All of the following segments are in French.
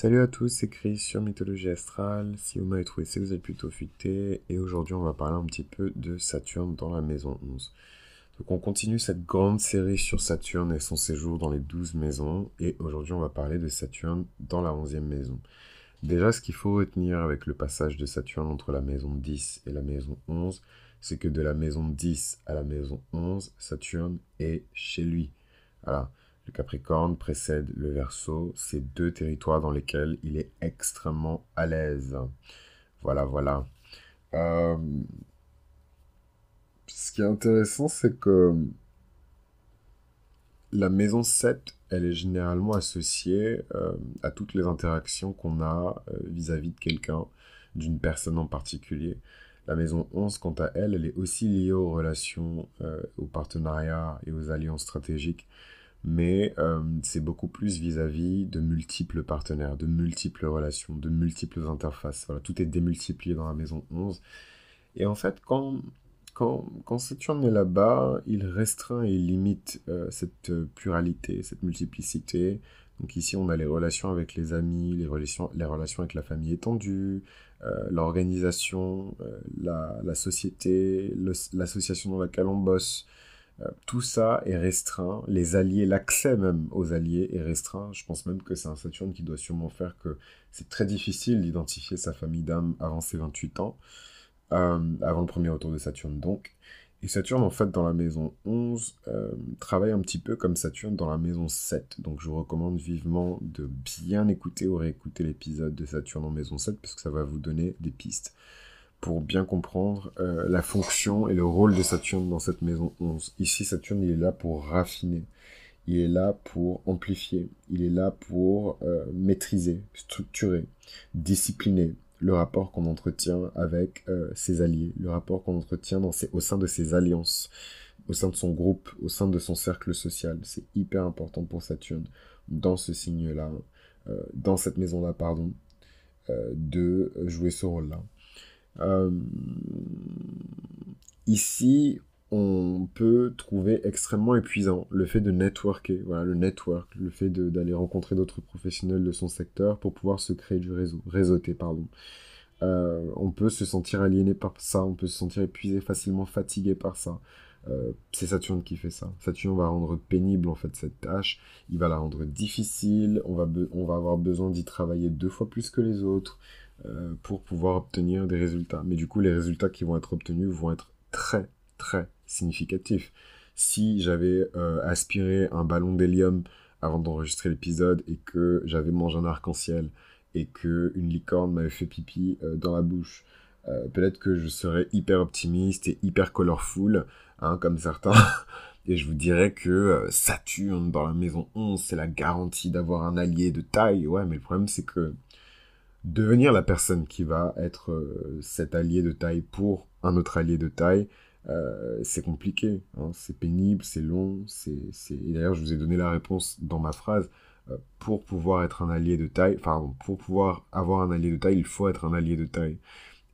Salut à tous, c'est Chris sur Mythologie Astrale. Si vous m'avez trouvé, c'est que vous êtes plutôt futé. Et aujourd'hui, on va parler un petit peu de Saturne dans la maison 11. Donc, on continue cette grande série sur Saturne et son séjour dans les 12 maisons. Et aujourd'hui, on va parler de Saturne dans la 11e maison. Déjà, ce qu'il faut retenir avec le passage de Saturne entre la maison 10 et la maison 11, c'est que de la maison 10 à la maison 11, Saturne est chez lui. Voilà. Le Capricorne précède le Verseau, ces deux territoires dans lesquels il est extrêmement à l'aise. Voilà, voilà. Euh, ce qui est intéressant, c'est que la maison 7, elle est généralement associée euh, à toutes les interactions qu'on a euh, vis-à-vis de quelqu'un, d'une personne en particulier. La maison 11, quant à elle, elle est aussi liée aux relations, aux partenariats et aux alliances stratégiques mais euh, c'est beaucoup plus vis-à-vis de multiples partenaires, de multiples relations, de multiples interfaces. Voilà, tout est démultiplié dans la maison 11. Et en fait, quand, quand, quand Saturne est là-bas, il restreint et limite euh, cette euh, pluralité, cette multiplicité. Donc ici, on a les relations avec les amis, les relations, avec la famille étendue, l'organisation, la, la, société, l'association dans laquelle on bosse, euh, tout ça est restreint. Les alliés, l'accès même aux alliés est restreint. Je pense même que c'est un Saturne qui doit sûrement faire que c'est très difficile d'identifier sa famille d'âme avant ses 28 ans, euh, avant le premier retour de Saturne donc. Et Saturne, en fait, dans la maison 11, euh, travaille un petit peu comme Saturne dans la maison 7. Donc je vous recommande vivement de bien écouter ou réécouter l'épisode de Saturne en maison 7, parce que ça va vous donner des pistes pour bien comprendre euh, la fonction et le rôle de Saturne dans cette maison 11. Ici, Saturne, il est là pour raffiner, il est là pour amplifier, il est là pour euh, maîtriser, structurer, discipliner le rapport qu'on entretient avec euh, ses alliés, le rapport qu'on entretient au sein de ses alliances, au sein de son groupe, au sein de son cercle social. C'est hyper important pour Saturne dans ce signe-là, dans cette maison-là, pardon, de jouer ce rôle-là. Euh, ici, on peut trouver extrêmement épuisant le fait de networker, voilà, le network, le fait d'aller rencontrer d'autres professionnels de son secteur pour pouvoir se créer du réseau, réseauter, pardon. Euh, on peut se sentir aliéné par ça, on peut se sentir épuisé facilement, fatigué par ça. Euh, c'est Saturne qui fait ça. Saturne va rendre pénible en fait cette tâche, il va la rendre difficile, on va, on va avoir besoin d'y travailler deux fois plus que les autres, euh, pour pouvoir obtenir des résultats. Mais du coup, les résultats qui vont être obtenus vont être très, très significatifs. Si j'avais euh, aspiré un ballon d'hélium avant d'enregistrer l'épisode et que j'avais mangé un arc-en-ciel et que une licorne m'avait fait pipi euh, dans la bouche, peut-être que je serais hyper optimiste et hyper colorful, hein, comme certains. et je vous dirais que Saturne dans la maison 11, c'est la garantie d'avoir un allié de taille. Ouais, mais le problème c'est que devenir la personne qui va être euh, cet allié de taille pour un autre allié de taille, euh, c'est compliqué, hein. c'est pénible, c'est long, c'est, Et d'ailleurs, je vous ai donné la réponse dans ma phrase. Euh, pour pouvoir être un allié de taille, enfin, pour pouvoir avoir un allié de taille, il faut être un allié de taille.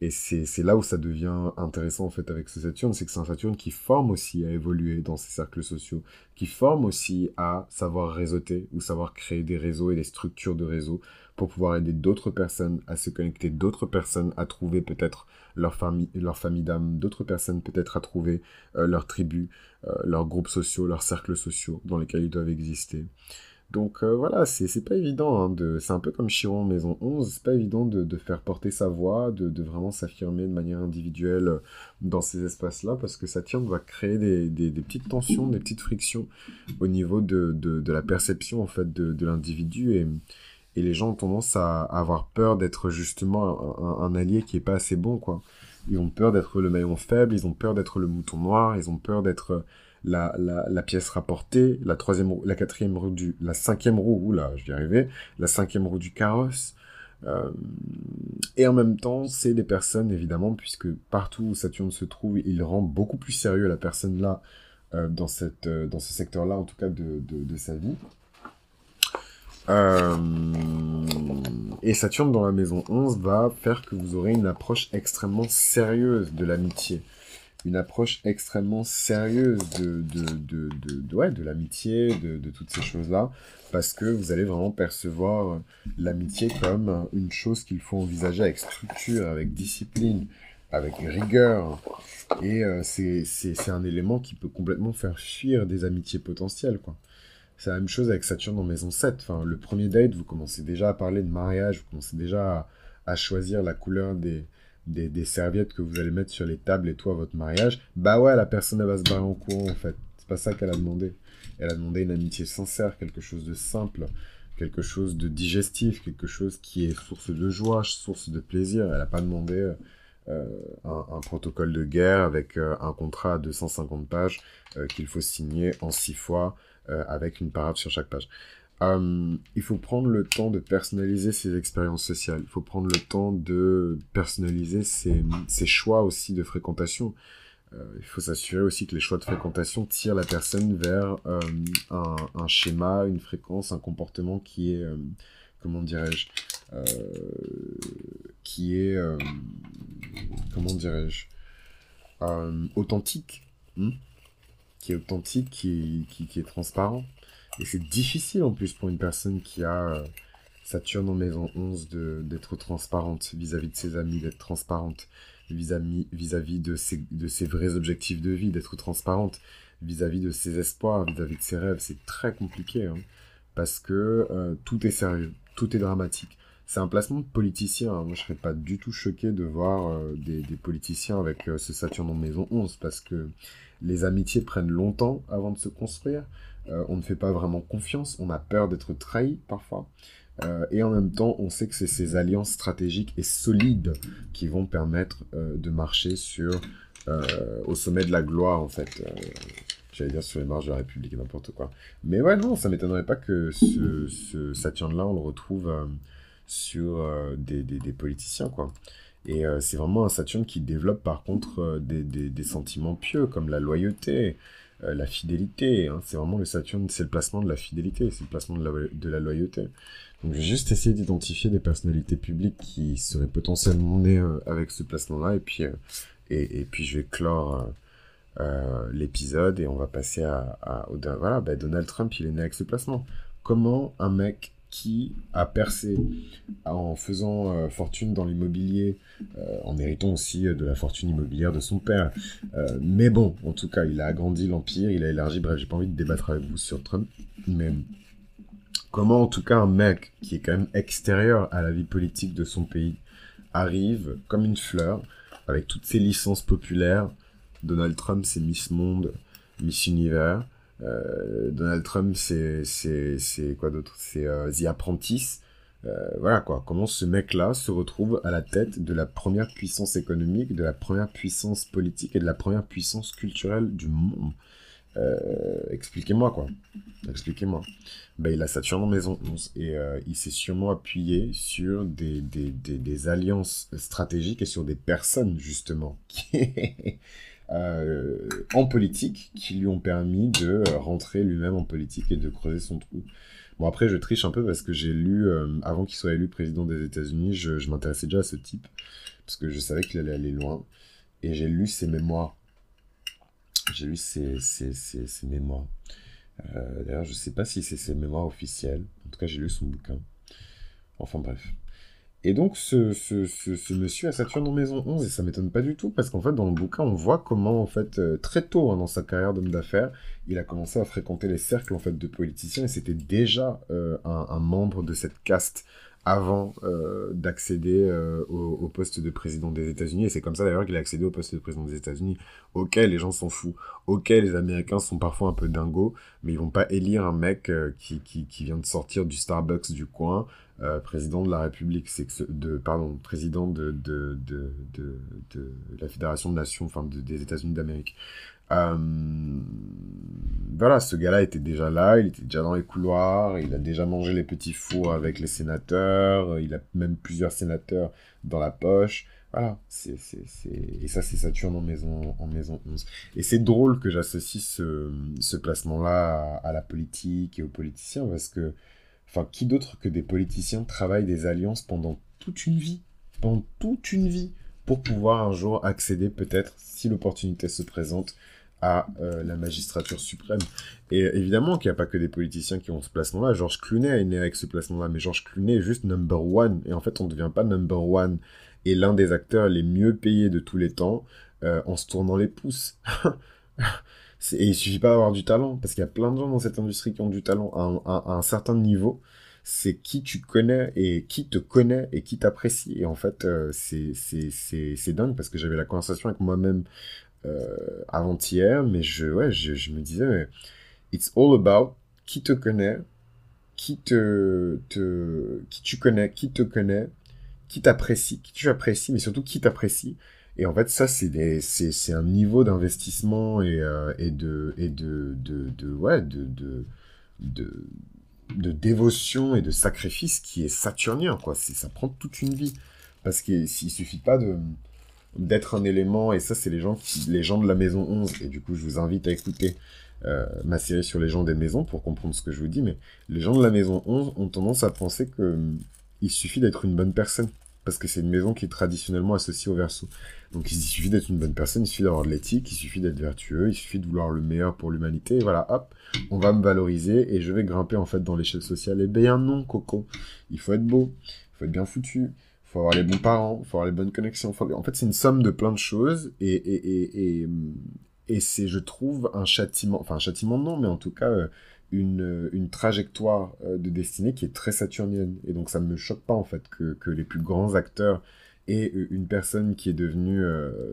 Et c'est là où ça devient intéressant en fait avec ce Saturne, c'est que c'est un Saturne qui forme aussi à évoluer dans ses cercles sociaux, qui forme aussi à savoir réseauter ou savoir créer des réseaux et des structures de réseaux pour pouvoir aider d'autres personnes à se connecter, d'autres personnes à trouver peut-être leur famille, leur famille d'âme, d'autres personnes peut-être à trouver euh, leur tribu, euh, leurs groupes sociaux, leurs cercles sociaux dans lesquels ils doivent exister. Donc euh, voilà, c'est pas évident. Hein, c'est un peu comme Chiron Maison 11, c'est pas évident de, faire porter sa voix, de, vraiment s'affirmer de manière individuelle euh, dans ces espaces-là, parce que ça tient va créer des, petites tensions, des petites frictions au niveau de, la perception en fait de, l'individu et, les gens ont tendance à avoir peur d'être justement un, allié qui est pas assez bon quoi. Ils ont peur d'être le maillon faible, ils ont peur d'être le mouton noir, ils ont peur d'être euh, la, pièce rapportée, la troisième roue, la quatrième roue du, la cinquième roue, là, je vais y arriver, la cinquième roue du carrosse. Euh, et en même temps, c'est des personnes, évidemment, puisque partout où Saturne se trouve, il rend beaucoup plus sérieux la personne là, euh, euh, dans, ce secteur-là, en tout cas de, de sa vie. et Saturne dans la maison 11 va faire que vous aurez une approche extrêmement sérieuse de l'amitié une approche extrêmement sérieuse de, de, de, l'amitié, de, toutes ces choses-là, parce que vous allez vraiment percevoir l'amitié comme une chose qu'il faut envisager avec structure, avec discipline, avec rigueur. Et euh, c'est un élément qui peut complètement faire fuir des amitiés potentielles, quoi. C'est la même chose avec Saturne en maison 7. le premier date, vous commencez déjà à parler de mariage, vous commencez déjà à choisir la couleur des, des, serviettes que vous allez mettre sur les tables et toi, votre mariage, bah ouais, la personne, elle va se barrer en courant, en fait. C'est pas ça qu'elle a demandé. Elle a demandé une amitié sincère, quelque chose de simple, quelque chose de digestif, quelque chose qui est source de joie, source de plaisir. Elle n'a pas demandé euh, euh, un, protocole de guerre avec euh, un contrat à 250 pages qu'il faut signer en six fois avec une parade sur chaque page. Euh, il faut prendre le temps de personnaliser ses expériences sociales. Il faut prendre le temps de personnaliser ses, choix aussi de fréquentation. Euh, il faut s'assurer aussi que les choix de fréquentation tirent la personne vers euh, un, schéma, une fréquence, un comportement qui est, comment dirais-je, qui est, comment dirais-je, authentique, hmm, qui est authentique, qui est transparent. Et c'est difficile en plus pour une personne qui a euh, Saturne en maison 11 d'être transparente vis-à-vis de ses amis, d'être transparente vis-à-vis -vis de, ses, de ses vrais objectifs de vie, d'être transparente vis-à-vis de ses espoirs, vis-à-vis de ses rêves. C'est très compliqué hein, parce que euh, tout est sérieux, tout est dramatique. C'est un placement de politicien. Hein. Moi, je serais pas du tout choqué de voir euh, des, politiciens avec ce Saturne en maison 11 parce que les amitiés prennent longtemps avant de se construire. Euh, on ne fait pas vraiment confiance, on a peur d'être trahi parfois. Euh, et en même temps, on sait que c'est ces alliances stratégiques et solides qui vont permettre euh, de marcher sur, au sommet de la gloire, en fait. J'allais dire sur les marges de la République, n'importe quoi. Mais ouais, non, ça m'étonnerait pas que ce, Saturne-là, on le retrouve sur des, politiciens, quoi. Et c'est vraiment un Saturne qui développe, par contre, des, sentiments pieux, comme la loyauté. Euh, la fidélité. Hein, c'est vraiment le Saturne, c'est le placement de la fidélité, c'est le placement de la, loyauté. Donc je vais juste essayer d'identifier des personnalités publiques qui seraient potentiellement nées euh, avec ce placement-là, et puis, euh, et, puis je vais clore l'épisode et on va passer à, voilà, ben, Donald Trump, il est né avec ce placement. Comment un mec qui a percé en faisant euh, fortune dans l'immobilier, euh, en héritant aussi euh, de la fortune immobilière de son père. mais bon, en tout cas, il a agrandi l'empire, il a élargi. Bref, j'ai pas envie de débattre avec vous sur Trump, mais comment, en tout cas, un mec qui est quand même extérieur à la vie politique de son pays arrive comme une fleur avec toutes ses licences populaires. Donald Trump, c'est Miss Monde, Miss Univers. Euh, Donald Trump, c'est c'est quoi d'autre C'est euh, The Apprentice. Euh, voilà quoi. Comment ce mec-là se retrouve à la tête de la première puissance économique, de la première puissance politique et de la première puissance culturelle du monde Expliquez-moi quoi. Expliquez-moi. Ben, il a sa en maison et il s'est sûrement appuyé sur des, des alliances stratégiques et sur des personnes justement qui euh, en politique qui lui ont permis de rentrer lui-même en politique et de creuser son trou. Bon, après, je triche un peu parce que j'ai lu, euh, avant qu'il soit élu président des États-Unis, je, m'intéressais déjà à ce type, parce que je savais qu'il allait aller loin. Et j'ai lu ses mémoires. J'ai lu ses, mémoires. Euh, d'ailleurs, je sais pas si c'est ses mémoires officielles. En tout cas, j'ai lu son bouquin. Enfin bref. Et donc, ce, monsieur a Saturne en maison 11, et ça m'étonne pas du tout, parce qu'en fait, dans le bouquin, on voit comment, en fait, euh, très tôt hein, dans sa carrière d'homme d'affaires, il a commencé à fréquenter les cercles, en fait, de politiciens, et c'était déjà euh, un, membre de cette caste avant euh, d'accéder au, poste de président des États-Unis. Et c'est comme ça d'ailleurs qu'il a accédé au poste de président des États-Unis. Ok, les gens s'en fous. Ok, les Américains sont parfois un peu dingos, mais ils vont pas élire un mec qui, vient de sortir du Starbucks du coin, euh, président de la République, c'est de pardon, président de, de, de, de, la Fédération de Nations, enfin des États-Unis d'Amérique. Euh, voilà, ce gars-là était déjà là, il était déjà dans les couloirs, il a déjà mangé les petits fours avec les sénateurs, il a même plusieurs sénateurs dans la poche. Voilà, c'est, c'est, et ça c'est Saturne en maison, en maison 11. Et c'est drôle que j'associe ce, ce placement-là à, la politique et aux politiciens parce que Enfin, qui d'autre que des politiciens travaillent des alliances pendant toute une vie Pendant toute une vie Pour pouvoir un jour accéder, peut-être, si l'opportunité se présente, à euh, la magistrature suprême. Et évidemment qu'il n'y a pas que des politiciens qui ont ce placement-là. Georges Clunet est né avec ce placement-là, mais Georges Clunet est juste number one. Et en fait, on ne devient pas number one et l'un des acteurs les mieux payés de tous les temps euh, en se tournant les pouces. Et il suffit pas d'avoir du talent, parce qu'il y a plein de gens dans cette industrie qui ont du talent à un, certain niveau. C'est qui tu connais et qui te connaît et qui t'apprécie. Et en fait, euh, c'est dingue, parce que j'avais la conversation avec moi-même euh, avant-hier, mais je, ouais, je, je me disais, mais it's all about qui te connaît, qui te, te qui tu connais, qui te connaît, qui t'apprécie, qui tu apprécies, mais surtout qui t'apprécie et en fait, ça, c'est c'est un niveau d'investissement et, euh, de et de ouais de, de dévotion et de sacrifice qui est saturnien quoi. ça prend toute une vie parce qu'il suffit pas de d'être un élément et ça c'est les gens les gens de la maison 11 et du coup je vous invite à écouter euh, ma série sur les gens des maisons pour comprendre ce que je vous dis mais les gens de la maison 11 ont tendance à penser que hum, il suffit d'être une bonne personne parce que c'est une maison qui est traditionnellement associée au verso. Donc il suffit d'être une bonne personne, il suffit d'avoir de l'éthique, il suffit d'être vertueux, il suffit de vouloir le meilleur pour l'humanité, et voilà, hop, on va me valoriser et je vais grimper en fait dans l'échelle sociale. Et eh bien non, Coco, il faut être beau, il faut être bien foutu, il faut avoir les bons parents, il faut avoir les bonnes connexions. En fait, c'est une somme de plein de choses et, et, et, et, c'est, je trouve, un châtiment, enfin un châtiment non, mais en tout cas... Euh, euh, une, trajectoire euh, de destinée qui est très saturnienne. Et donc ça ne me choque pas en fait que, les plus grands acteurs et euh, une personne qui est devenue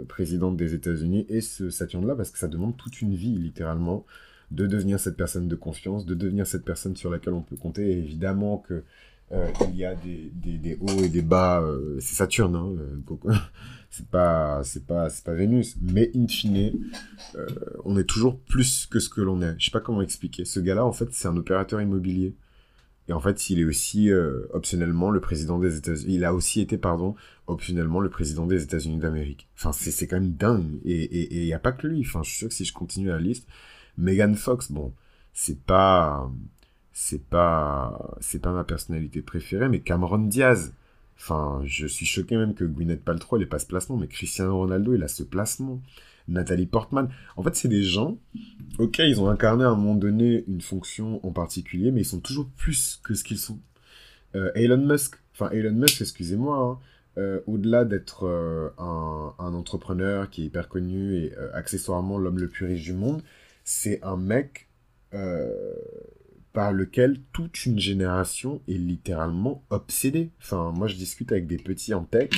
présidente des États-Unis et ce Saturne-là, parce que ça demande toute une vie, littéralement, de devenir cette personne de confiance, de devenir cette personne sur laquelle on peut compter. Et évidemment que euh, il y a des, des, des, hauts et des bas. Euh, c'est Saturne, hein, euh, c'est pas c'est pas c'est pas Vénus. Mais in fine, on est toujours plus que ce que l'on est. Je sais pas comment expliquer. Ce gars-là, en fait, c'est un opérateur immobilier. Et en fait, il est aussi optionnellement le président des états Il a aussi été, pardon, optionnellement le président des États-Unis d'Amérique. Enfin, c'est quand même dingue. Et il n'y a pas que lui. Enfin, je suis sûr que si je continue la liste, Megan Fox, bon, c'est pas c'est pas c'est pas ma personnalité préférée, mais Cameron Diaz. Enfin, je suis choqué même que Gwyneth Paltrow n'ait pas ce placement, mais Cristiano Ronaldo, il a ce placement. Nathalie Portman. En fait, c'est des gens, ok, ils ont incarné à un moment donné une fonction en particulier, mais ils sont toujours plus que ce qu'ils sont. Euh, Elon Musk, enfin Elon Musk, excusez-moi, hein. euh, au-delà d'être euh, un, un, entrepreneur qui est hyper connu et accessoirement l'homme le plus riche du monde, c'est un mec par lequel toute une génération est littéralement obsédée. Enfin, moi, je discute avec des petits en tech,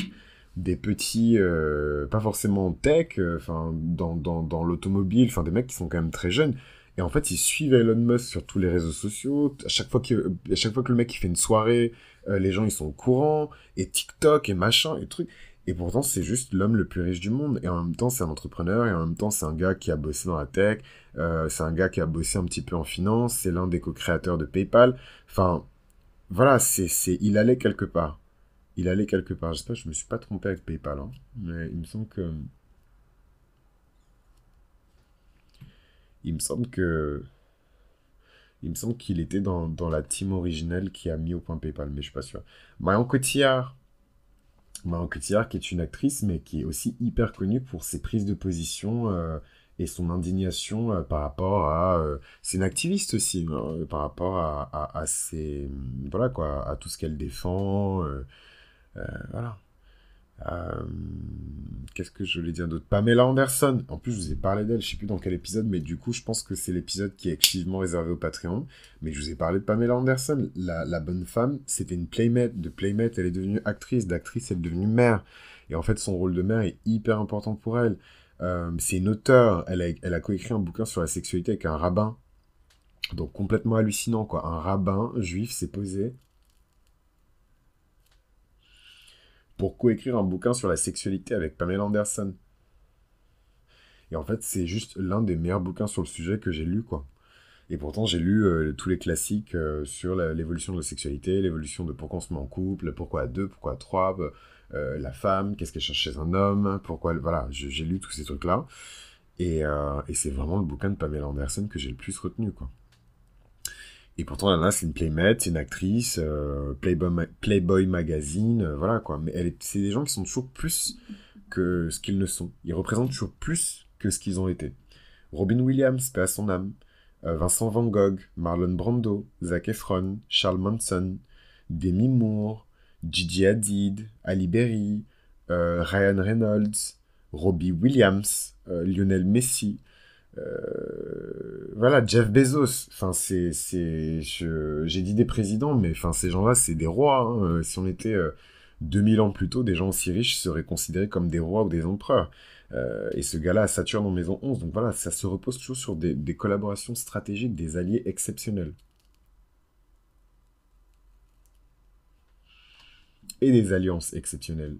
des petits, euh, pas forcément en tech, euh, enfin, dans, l'automobile, enfin, des mecs qui sont quand même très jeunes. Et en fait, ils suivent Elon Musk sur tous les réseaux sociaux. À chaque fois que, chaque fois que le mec il fait une soirée, euh, les gens ils sont au courant. Et TikTok et machin et trucs. Et pourtant, c'est juste l'homme le plus riche du monde. Et en même temps, c'est un entrepreneur. Et en même temps, c'est un gars qui a bossé dans la tech. Euh, c'est un gars qui a bossé un petit peu en finance. C'est l'un des co-créateurs de PayPal. Enfin, voilà, c'est, c'est, il allait quelque part. Il allait quelque part. J'espère pas, je me suis pas trompé avec PayPal. Hein. Mais il me semble que. Il me semble que. Il me semble qu'il était dans, dans la team originelle qui a mis au point PayPal, mais je suis pas sûr. Marion Cotillard, Marion qui est une actrice, mais qui est aussi hyper connue pour ses prises de position euh, et son indignation euh, par rapport à. Euh, c'est une activiste aussi, hein, par rapport à, à, à, ses. Voilà quoi, à tout ce qu'elle défend. voilà. Euh, qu'est-ce que je voulais dire d'autre Pamela Anderson. En plus, je vous ai parlé d'elle, je sais plus dans quel épisode, mais du coup, je pense que c'est l'épisode qui est activement réservé au Patreon. Mais je vous ai parlé de Pamela Anderson. La, bonne femme, c'était une playmate. De playmate, elle est devenue actrice. D'actrice, elle est devenue mère. Et en fait, son rôle de mère est hyper important pour elle. Euh, c'est une auteure. Elle a, elle a coécrit un bouquin sur la sexualité avec un rabbin. Donc complètement hallucinant quoi. Un rabbin juif s'est posé Pourquoi écrire un bouquin sur la sexualité avec Pamela Anderson. Et en fait, c'est juste l'un des meilleurs bouquins sur le sujet que j'ai lu, quoi. Et pourtant, j'ai lu euh, tous les classiques euh, sur l'évolution de la sexualité, l'évolution de pourquoi on se met en couple, pourquoi à deux, pourquoi à trois, euh, la femme, qu'est-ce qu'elle cherche chez un homme, pourquoi... Voilà, j'ai lu tous ces trucs-là. Et, et c'est vraiment le bouquin de Pamela Anderson que j'ai le plus retenu, quoi. Et pourtant, là, c'est une playmate, c'est une actrice, euh, Playboy, Playboy Magazine, euh, voilà quoi. Mais c'est des gens qui sont toujours plus que ce qu'ils ne sont. Ils représentent toujours plus que ce qu'ils ont été. Robin Williams, paix à son âme. Euh, Vincent Van Gogh, Marlon Brando, Zac Efron, Charles Manson, Demi Moore, Gigi Hadid, Ali Berry, Ryan Reynolds, Robbie Williams, Lionel Messi, euh, voilà, Jeff Bezos. Enfin, c'est, j'ai dit des présidents, mais enfin, ces gens-là, c'est des rois. Hein. Euh, si on était 2000 euh, ans plus tôt, des gens aussi riches seraient considérés comme des rois ou des empereurs. et ce gars-là a Saturne en maison 11. Donc voilà, ça se repose toujours sur des, des collaborations stratégiques, des alliés exceptionnels. Et des alliances exceptionnelles.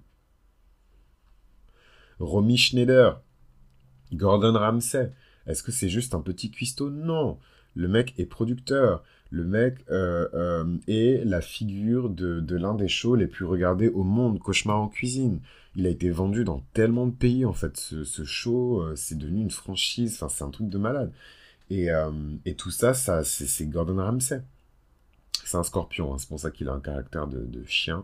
Romy Schneider, Gordon Ramsay, est-ce que c'est juste un petit cuistot Non. Le mec est producteur. Le mec euh, euh, est la figure de, l'un des shows les plus regardés au monde, Cauchemar en cuisine. Il a été vendu dans tellement de pays, en fait. Ce, show, euh, c'est devenu une franchise. Enfin, c'est un truc de malade. Et, tout ça, ça c'est Gordon Ramsay. C'est un scorpion, hein. c'est pour ça qu'il a un caractère de chien.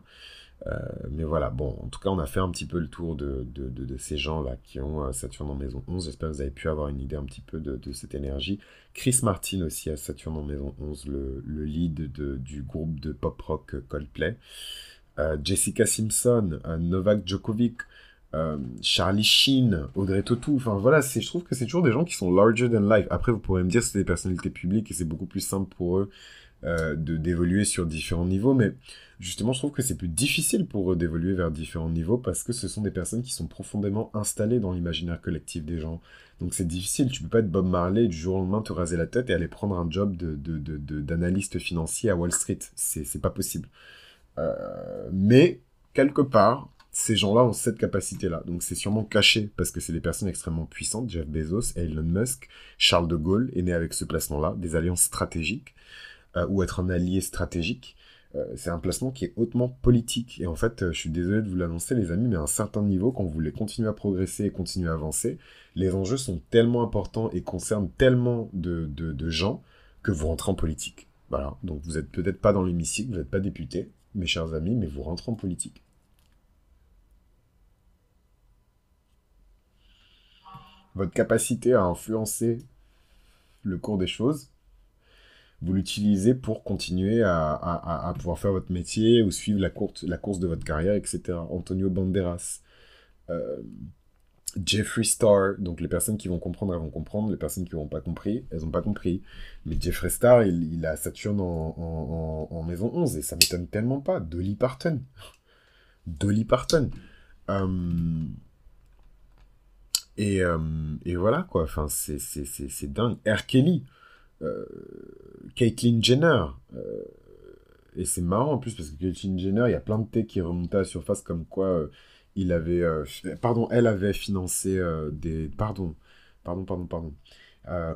Euh, mais voilà, bon, en tout cas, on a fait un petit peu le tour de, de, de, ces gens-là qui ont euh, Saturne en maison 11. J'espère que vous avez pu avoir une idée un petit peu de, cette énergie. Chris Martin aussi a Saturne en maison 11, le, le lead du groupe de pop-rock Coldplay. Euh, Jessica Simpson, Novak Djokovic, Charlie Sheen, Audrey Totou enfin voilà, je trouve que c'est toujours des gens qui sont larger than life. Après, vous pourrez me dire c'est des personnalités publiques et c'est beaucoup plus simple pour eux euh, de d'évoluer sur différents niveaux, mais justement, je trouve que c'est plus difficile pour eux d'évoluer vers différents niveaux parce que ce sont des personnes qui sont profondément installées dans l'imaginaire collectif des gens. Donc c'est difficile, tu peux pas être Bob Marley du jour au lendemain te raser la tête et aller prendre un job d'analyste de, de, financier à Wall Street. C'est pas possible. Euh, mais, quelque part, ces gens-là ont cette capacité-là. Donc c'est sûrement caché parce que c'est des personnes extrêmement puissantes, Jeff Bezos, Elon Musk, Charles de Gaulle est né avec ce placement-là, des alliances stratégiques. Euh, ou être un allié stratégique. Euh, c'est un placement qui est hautement politique. Et en fait, euh, je suis désolé de vous l'annoncer, les amis, mais à un certain niveau, quand vous voulez continuer à progresser et continuer à avancer, les enjeux sont tellement importants et concernent tellement de, de, de gens que vous rentrez en politique. Voilà. Donc vous n'êtes peut-être pas dans l'hémicycle, vous n'êtes pas député, mes chers amis, mais vous rentrez en politique. Votre capacité à influencer le cours des choses vous l'utilisez pour continuer à, à, pouvoir faire votre métier ou suivre la, courte, la course de votre carrière, etc. Antonio Banderas. Euh, Jeffree Star, donc les personnes qui vont comprendre, elles vont comprendre, les personnes qui n'ont pas compris, elles n'ont pas compris. Mais Jeffrey Star, il, a Saturne en, en, maison 11, et ça m'étonne tellement pas. Dolly Parton. Dolly Parton. Euh, et, euh, et, voilà, quoi. Enfin, c'est dingue. R. Kelly. Euh, Caitlyn Jenner. Euh, et c'est marrant en plus parce que Caitlyn Jenner, il y a plein de thé qui remontaient à la surface comme quoi euh, il avait, pardon, elle avait financé des, pardon, pardon, pardon, pardon.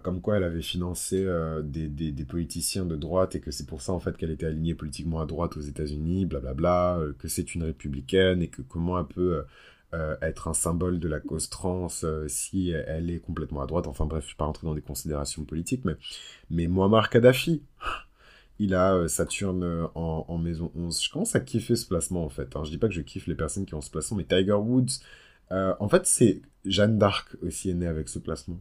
comme quoi elle avait financé des, des, des, politiciens de droite et que c'est pour ça en fait qu'elle était alignée politiquement à droite aux États-Unis, blablabla, bla, que c'est une républicaine et que comment un peu... Euh, être un symbole de la cause trans euh, si elle est complètement à droite. Enfin bref, je ne suis pas rentrer dans des considérations politiques, mais, mais Muammar Kadhafi, il a euh, Saturne en, maison 11. Je commence à kiffer ce placement en fait. Je hein. Je dis pas que je kiffe les personnes qui ont ce placement, mais Tiger Woods, en fait, c'est Jeanne d'Arc aussi est née avec ce placement.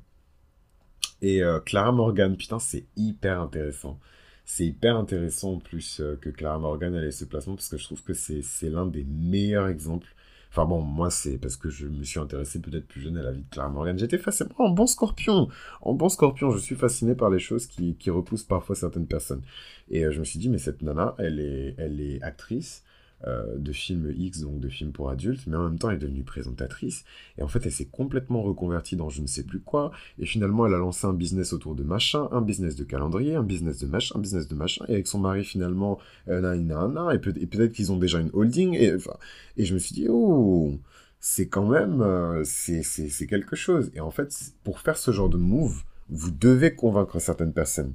Et Clara Morgan, putain, c'est hyper intéressant c'est hyper intéressant en plus que Clara Morgan ait ce placement parce que je trouve que c'est l'un des meilleurs exemples Enfin bon, moi c'est parce que je me suis intéressé peut-être plus jeune à la vie de Clara Morgan. J'étais facilement en bon scorpion. En bon scorpion, je suis fasciné par les choses qui, qui repoussent parfois certaines personnes. Et euh, je me suis dit, mais cette nana, elle est, elle est actrice, euh, de films X, donc de films pour adultes, mais en même temps elle est devenue présentatrice. Et en fait, elle s'est complètement reconvertie dans je ne sais plus quoi. Et finalement, elle a lancé un business autour de machin, un business de calendrier, un business de machin, un business de machin. Et avec son mari, finalement, euh, et, peut- et peut-être qu'ils ont déjà une holding. Et, je me suis dit, oh, c'est quand même, euh, c'est quelque chose. Et en fait, pour faire ce genre de move, vous devez convaincre certaines personnes.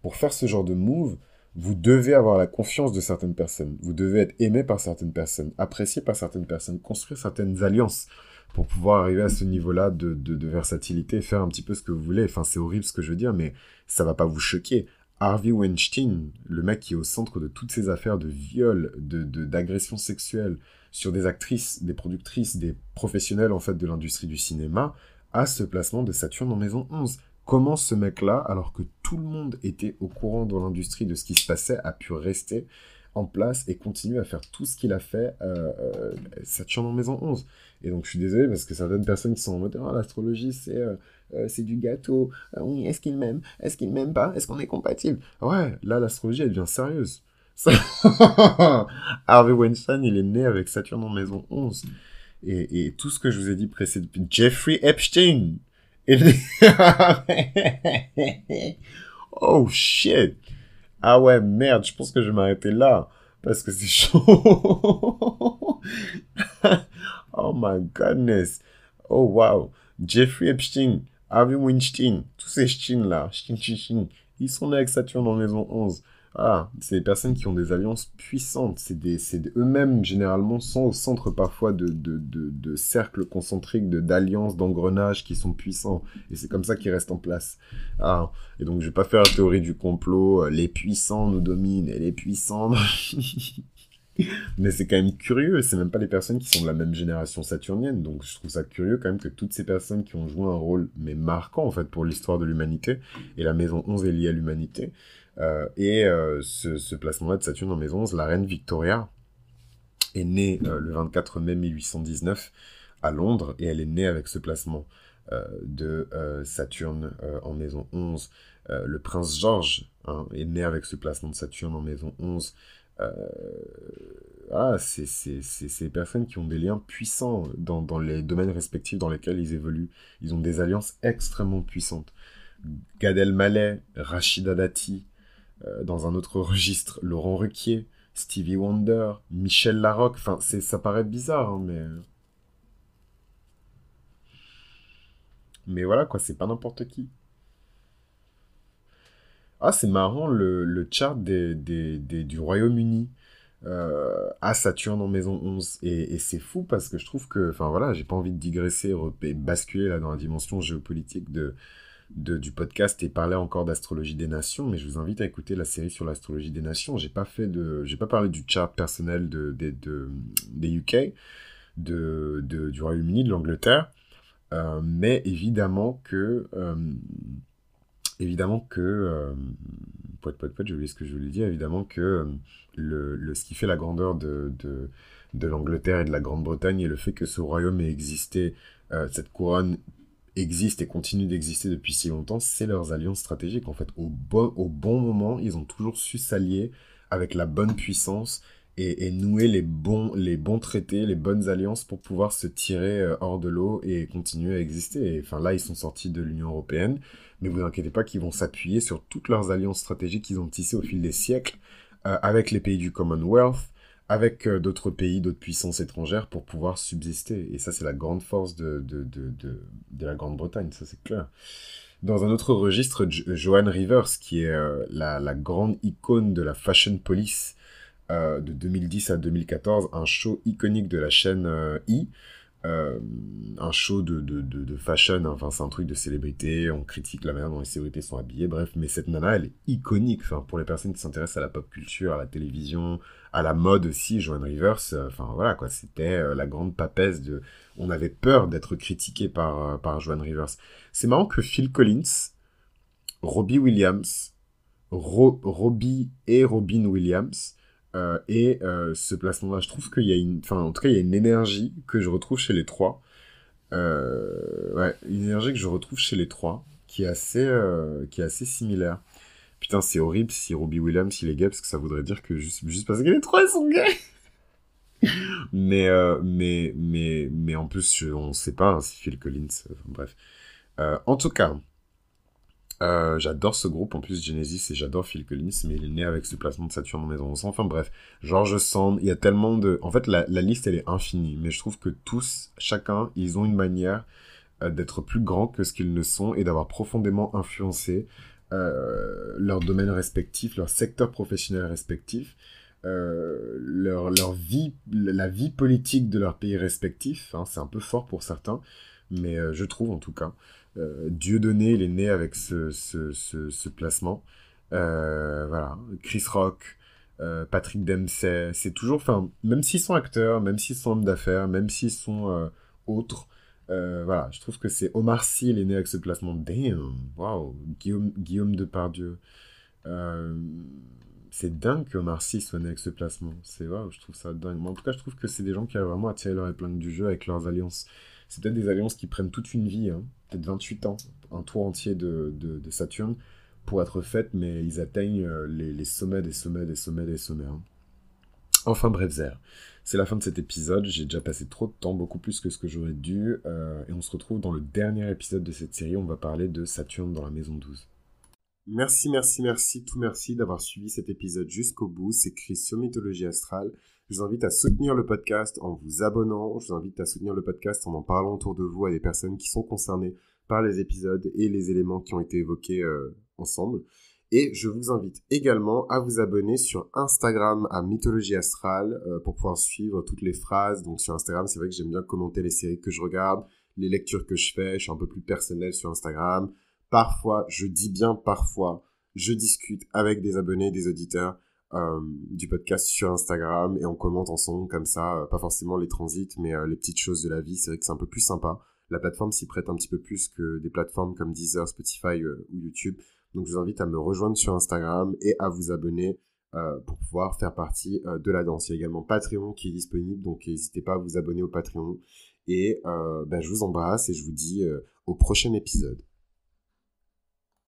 Pour faire ce genre de move, vous devez avoir la confiance de certaines personnes, vous devez être aimé par certaines personnes, apprécié par certaines personnes, construire certaines alliances pour pouvoir arriver à ce niveau-là de, versatilité, faire un petit peu ce que vous voulez. Enfin, c'est horrible ce que je veux dire, mais ça va pas vous choquer. Harvey Weinstein, le mec qui est au centre de toutes ces affaires de viol, de d'agression sexuelle sur des actrices, des productrices, des professionnels en fait de l'industrie du cinéma, a ce placement de Saturne en maison 11. Comment ce mec-là, alors que tout le monde était au courant dans l'industrie de ce qui se passait, a pu rester en place et continuer à faire tout ce qu'il a fait, euh, euh en maison 11. Et donc je suis désolé parce que certaines personnes qui sont en mode oh, l'astrologie c'est euh, euh, c'est du gâteau, ah oui, est-ce qu'il m'aime, est-ce qu'il m'aime pas, est-ce qu'on est compatible Ouais, là l'astrologie elle devient sérieuse. Harvey Weinstein il est né avec Saturne en maison 11. et, tout ce que je vous ai dit précédemment, Jeffrey Epstein oh shit. Ah ouais, merde, je pense que je vais m'arrêter là. Parce que c'est chaud. oh my goodness. Oh wow. Jeffrey Epstein, Harvey Weinstein, tous ces Stins là, ils sont nés avec Saturne en maison 11. Ah, c'est des personnes qui ont des alliances puissantes. C'est eux-mêmes, généralement, sont au centre parfois de, de, de, cercles concentriques, d'alliances, d'engrenages qui sont puissants. Et c'est comme ça qu'ils restent en place. Ah, et donc je vais pas faire la théorie du complot, euh, les puissants nous dominent et les puissants... Mais c'est quand même curieux, c'est même pas les personnes qui sont de la même génération saturnienne, donc je trouve ça curieux quand même que toutes ces personnes qui ont joué un rôle, mais marquant en fait pour l'histoire de l'humanité, et la maison 11 est liée à l'humanité, euh, et euh, ce, placement-là de Saturne en maison 11, la reine Victoria, est née euh, le 24 mai 1819 à Londres et elle est née avec ce placement de Saturne en maison 11. le prince George hein, est né avec ce placement de Saturne en maison 11. ah, c'est ces personnes qui ont des liens puissants dans, les domaines respectifs dans lesquels ils évoluent. Ils ont des alliances extrêmement puissantes. Gad Elmaleh, Rachida Dati, euh, dans un autre registre, Laurent Ruquier, Stevie Wonder, Michel Larocque. Enfin, ça paraît bizarre, hein, mais. Mais voilà, quoi, c'est pas n'importe qui. Ah, c'est marrant, le, chart des, du Royaume-Uni euh, à Saturne en maison 11. Et, c'est fou parce que je trouve que, enfin voilà, j'ai pas envie de digresser et basculer là, dans la dimension géopolitique de, de, du podcast et parler encore d'astrologie des nations, mais je vous invite à écouter la série sur l'astrologie des nations. J'ai pas fait de, j'ai pas parlé du chat personnel de, de des UK, de, de du Royaume-Uni, de l'Angleterre, euh, mais évidemment que, euh, évidemment que, euh, poète, poète, j'ai ce que je voulais dire, évidemment que euh, le, le, ce qui fait la grandeur de, de, de l'Angleterre et de la Grande-Bretagne et le fait que ce royaume ait existé, cette couronne existent et continuent d'exister depuis si longtemps, c'est leurs alliances stratégiques. En fait, au bon, moment, ils ont toujours su s'allier avec la bonne puissance et, nouer les bons, les bons traités, les bonnes alliances pour pouvoir se tirer euh, hors de l'eau et continuer à exister. enfin, là, ils sont sortis de l'Union européenne, mais vous inquiétez pas qu'ils vont s'appuyer sur toutes leurs alliances stratégiques qu'ils ont tissées au fil des siècles euh, avec les pays du Commonwealth, avec euh, d'autres pays, d'autres puissances étrangères pour pouvoir subsister. Et ça, c'est la grande force de, de, la Grande-Bretagne, ça c'est clair. Dans un autre registre, Joanne euh, Rivers, qui est euh, la, la grande icône de la Fashion Police de 2010 à 2014, un show iconique de la chaîne I. E!, euh, un show de, de, de, fashion, hein. enfin c'est un truc de célébrité, on critique la manière dont les célébrités sont habillées, bref, mais cette nana elle est iconique, enfin pour les personnes qui s'intéressent à la pop culture, à la télévision, à la mode aussi, Joan Rivers, euh, voilà quoi, c'était euh, la grande papesse de... On avait peur d'être critiqué par, par Joan Rivers. C'est marrant que Phil Collins, Robbie Williams, Robbie et Robin Williams, euh, et euh, ce placement-là, je trouve qu'il y a une, enfin, en tout cas, il y a une énergie que je retrouve chez les trois. Euh, une énergie que je retrouve chez les trois, qui est assez, qui est assez similaire. Putain, c'est horrible si Robbie Williams il est gay, parce que ça voudrait dire que juste, juste parce que les trois sont gays. mais, mais, mais, mais en plus, on ne sait pas hein, si Phil Collins. bref. en tout cas, euh, j'adore ce groupe, en plus Genesis, et j'adore Phil Collins, mais il est né avec ce placement de Saturne en maison Enfin bref, George Sand, il y a tellement de... En fait, la, liste, elle est infinie, mais je trouve que tous, chacun, ils ont une manière euh, d'être plus grand que ce qu'ils ne sont et d'avoir profondément influencé euh, leur domaine respectif, leur secteur professionnel respectif. leur, leur, vie, la vie politique de leur pays respectif. Hein. c'est un peu fort pour certains, mais je trouve en tout cas euh, Dieu Donné, il est né avec ce, placement. Euh, voilà, Chris Rock, euh, Patrick Dempsey, c'est toujours, enfin, même s'ils sont acteurs, même s'ils sont hommes d'affaires, même s'ils sont autres, voilà, je trouve que c'est Omar Sy, il est né avec ce placement. Damn, waouh, Guillaume, Guillaume Depardieu. c'est dingue que Omar Sy soit né avec ce placement. C'est waouh, je trouve ça dingue. en tout cas, je trouve que c'est des gens qui ont vraiment attiré leur épingle du jeu avec leurs alliances. C'est peut-être des alliances qui prennent toute une vie. Hein de 28 ans, un tour entier de, de, Saturne pour être faite, mais ils atteignent euh, les, sommets des sommets des sommets des sommets. Hein. Enfin, bref, c'est la fin de cet épisode. J'ai déjà passé trop de temps, beaucoup plus que ce que j'aurais dû. Euh, et on se retrouve dans le dernier épisode de cette série. On va parler de Saturne dans la maison 12. Merci, merci, merci, tout merci d'avoir suivi cet épisode jusqu'au bout. C'est Chris sur Mythologie Astrale. Je vous invite à soutenir le podcast en vous abonnant. Je vous invite à soutenir le podcast en en parlant autour de vous à des personnes qui sont concernées par les épisodes et les éléments qui ont été évoqués euh, ensemble. Et je vous invite également à vous abonner sur Instagram à Mythologie Astrale euh, pour pouvoir suivre toutes les phrases. Donc sur Instagram, c'est vrai que j'aime bien commenter les séries que je regarde, les lectures que je fais. Je suis un peu plus personnel sur Instagram. Parfois, je dis bien parfois, je discute avec des abonnés, des auditeurs euh, du podcast sur Instagram et on commente ensemble comme ça, euh, pas forcément les transits, mais euh, les petites choses de la vie. C'est vrai que c'est un peu plus sympa. La plateforme s'y prête un petit peu plus que des plateformes comme Deezer, Spotify ou YouTube. Donc je vous invite à me rejoindre sur Instagram et à vous abonner pour pouvoir faire partie de la danse. Il y a également Patreon qui est disponible, donc n'hésitez pas à vous abonner au Patreon. Et ben, je vous embrasse et je vous dis au prochain épisode.